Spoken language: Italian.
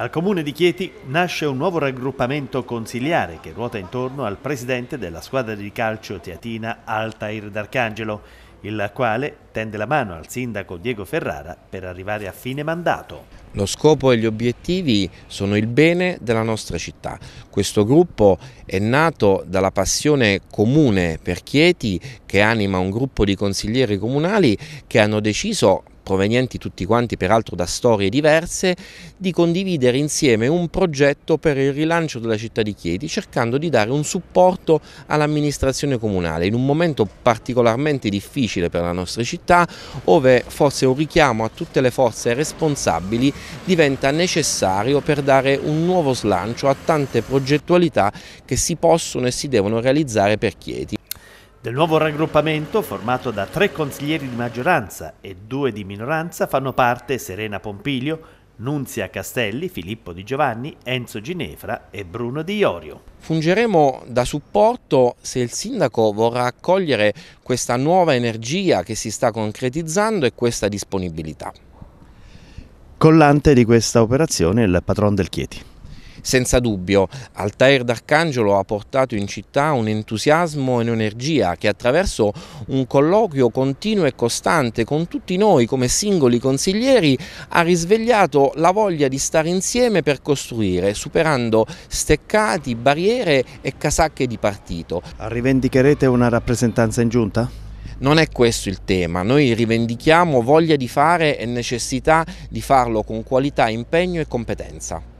Al comune di Chieti nasce un nuovo raggruppamento consiliare che ruota intorno al presidente della squadra di calcio teatina Altair D'Arcangelo, il quale tende la mano al sindaco Diego Ferrara per arrivare a fine mandato. Lo scopo e gli obiettivi sono il bene della nostra città. Questo gruppo è nato dalla passione comune per Chieti che anima un gruppo di consiglieri comunali che hanno deciso provenienti tutti quanti peraltro da storie diverse, di condividere insieme un progetto per il rilancio della città di Chieti, cercando di dare un supporto all'amministrazione comunale in un momento particolarmente difficile per la nostra città, dove forse un richiamo a tutte le forze responsabili diventa necessario per dare un nuovo slancio a tante progettualità che si possono e si devono realizzare per Chieti. Del nuovo raggruppamento, formato da tre consiglieri di maggioranza e due di minoranza, fanno parte Serena Pompilio, Nunzia Castelli, Filippo Di Giovanni, Enzo Ginefra e Bruno Di Iorio. Fungeremo da supporto se il sindaco vorrà accogliere questa nuova energia che si sta concretizzando e questa disponibilità. Collante di questa operazione è il patron del Chieti. Senza dubbio, Altair d'Arcangelo ha portato in città un entusiasmo e un'energia che attraverso un colloquio continuo e costante con tutti noi come singoli consiglieri ha risvegliato la voglia di stare insieme per costruire, superando steccati, barriere e casacche di partito. Rivendicherete una rappresentanza in giunta? Non è questo il tema, noi rivendichiamo voglia di fare e necessità di farlo con qualità, impegno e competenza.